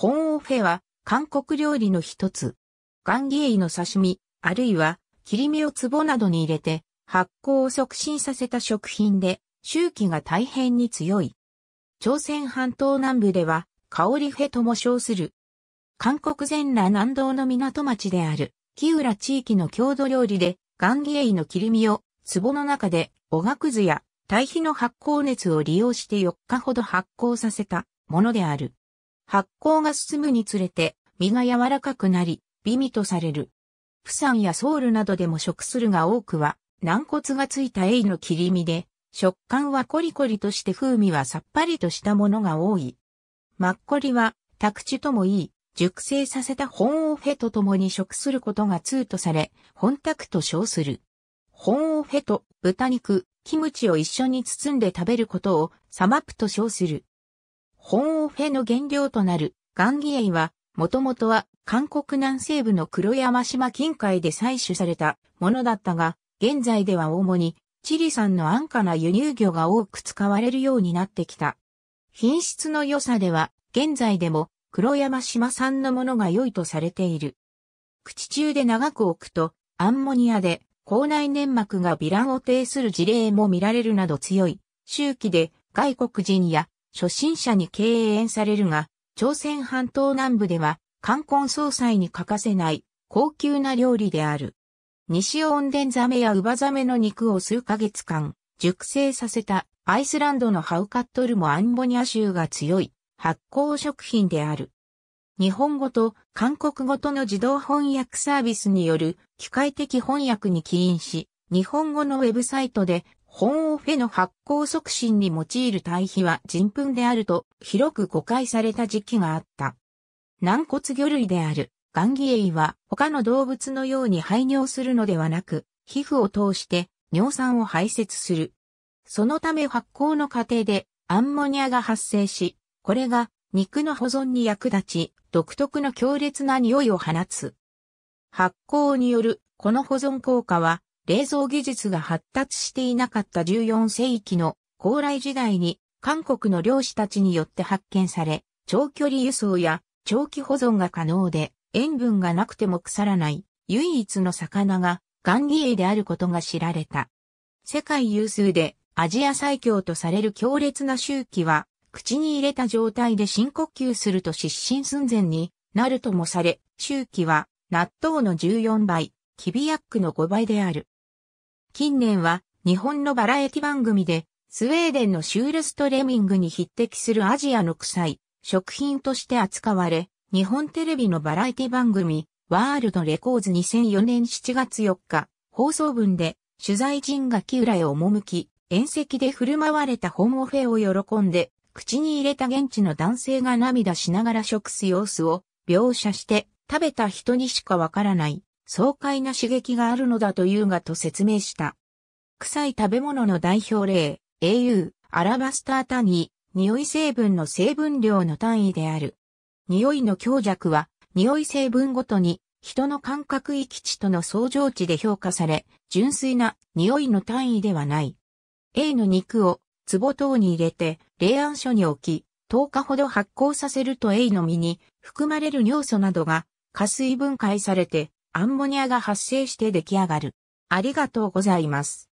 ホンオフェは韓国料理の一つ。ガンエイの刺身、あるいは切り身を壺などに入れて発酵を促進させた食品で、周期が大変に強い。朝鮮半島南部では、香りフェとも称する。韓国全羅南道の港町である、木浦地域の郷土料理で、ガンギエイの切り身を、壺の中で、おがくずや、堆肥の発酵熱を利用して4日ほど発酵させたものである。発酵が進むにつれて、身が柔らかくなり、美味とされる。釜山やソウルなどでも食するが多くは、軟骨がついたエイの切り身で、食感はコリコリとして風味はさっぱりとしたものが多い。マッコリは、宅地ともいい、熟成させた本オフェと共に食することが通とされ、本宅と称する。本オフェと豚肉、キムチを一緒に包んで食べることをサマプと称する。本オフェの原料となるガンギエイは、もともとは韓国南西部の黒山島近海で採取されたものだったが、現在では主にチリ産の安価な輸入魚が多く使われるようになってきた。品質の良さでは、現在でも黒山島産のものが良いとされている。口中で長く置くと、アンモニアで、口内粘膜が糜爛を呈する事例も見られるなど強い、周期で外国人や初心者に敬遠されるが、朝鮮半島南部では、冠婚葬祭に欠かせない高級な料理である。西温ンザメやウバザメの肉を数ヶ月間熟成させたアイスランドのハウカットルもアンボニア州が強い発酵食品である。日本語と韓国語との自動翻訳サービスによる機械的翻訳に起因し、日本語のウェブサイトで本オフェの発酵促進に用いる堆肥は人文であると広く誤解された時期があった。軟骨魚類であるガンギエイは他の動物のように排尿するのではなく、皮膚を通して尿酸を排泄する。そのため発酵の過程でアンモニアが発生し、これが肉の保存に役立ち、独特の強烈な匂いを放つ。発酵によるこの保存効果は冷蔵技術が発達していなかった14世紀の高麗時代に韓国の漁師たちによって発見され、長距離輸送や長期保存が可能で、塩分がなくても腐らない唯一の魚がガンギエイであることが知られた。世界有数でアジア最強とされる強烈な周期は、口に入れた状態で深呼吸すると失神寸前になるともされ、周期は納豆の14倍、キビヤックの5倍である。近年は日本のバラエティ番組でスウェーデンのシュールストレミングに匹敵するアジアの臭い食品として扱われ、日本テレビのバラエティ番組ワールドレコーズ2004年7月4日放送分で取材陣が木浦へ赴き、宴席で振る舞われたホンオフェを喜んで、口に入れた現地の男性が涙しながら食す様子を描写して、食べた人にしかわからない爽快な刺激があるのだというがと説明した。臭い食べ物の代表例、au、アラバスター単位、匂い成分の成分量の単位である。匂いの強弱は、匂い成分ごとに、人の感覚域値との相乗値で評価され、純粋な匂いの単位ではない。A の肉を、壺等に入れて、冷暗所に置き、10日ほど発酵させると A の実に含まれる尿素などが加水分解されてアンモニアが発生して出来上がる。ありがとうございます。